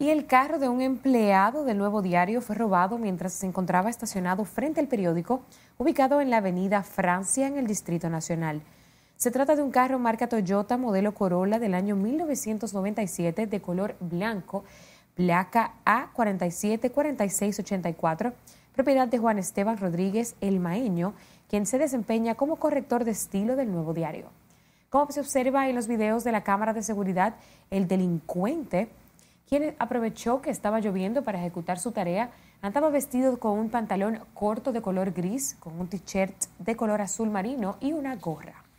y el carro de un empleado del Nuevo Diario fue robado mientras se encontraba estacionado frente al periódico ubicado en la avenida Francia en el Distrito Nacional. Se trata de un carro marca Toyota modelo Corolla del año 1997 de color blanco, placa A474684, propiedad de Juan Esteban Rodríguez El Maeño, quien se desempeña como corrector de estilo del Nuevo Diario. Como se observa en los videos de la cámara de seguridad, el delincuente quien aprovechó que estaba lloviendo para ejecutar su tarea, andaba vestido con un pantalón corto de color gris, con un t-shirt de color azul marino y una gorra.